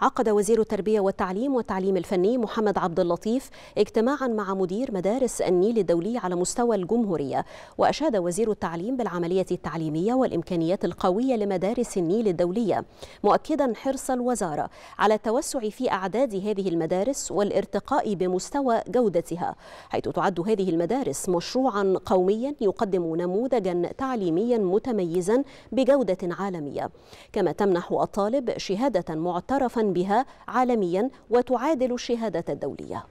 عقد وزير التربية والتعليم والتعليم الفني محمد عبد اللطيف اجتماعا مع مدير مدارس النيل الدولي على مستوى الجمهورية وأشاد وزير التعليم بالعملية التعليمية والإمكانيات القوية لمدارس النيل الدولية مؤكدا حرص الوزارة على التوسع في أعداد هذه المدارس والارتقاء بمستوى جودتها حيث تعد هذه المدارس مشروعا قوميا يقدم نموذجا تعليميا متميزا بجودة عالمية كما تمنح الطالب شهادة معترفا بها عالميا وتعادل الشهادة الدولية